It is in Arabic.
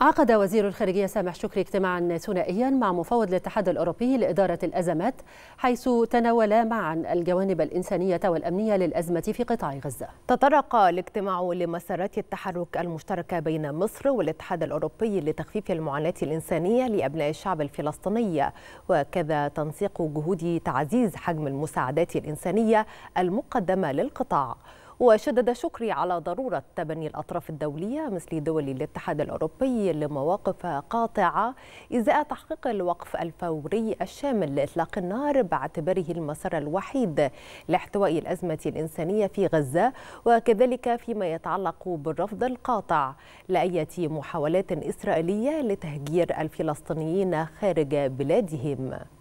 عقد وزير الخارجية سامح شكري اجتماعا ثنائيا مع مفوض الاتحاد الأوروبي لإدارة الأزمات حيث تناولا معا الجوانب الإنسانية والأمنية للأزمة في قطاع غزة تطرق الاجتماع لمسارات التحرك المشتركة بين مصر والاتحاد الأوروبي لتخفيف المعاناة الإنسانية لأبناء الشعب الفلسطيني وكذا تنسيق جهود تعزيز حجم المساعدات الإنسانية المقدمة للقطاع وشدد شكري على ضرورة تبني الأطراف الدولية مثل دول الاتحاد الأوروبي لمواقف قاطعة إزاء تحقيق الوقف الفوري الشامل لإطلاق النار باعتباره المسار الوحيد لاحتواء الأزمة الإنسانية في غزة وكذلك فيما يتعلق بالرفض القاطع لأية محاولات إسرائيلية لتهجير الفلسطينيين خارج بلادهم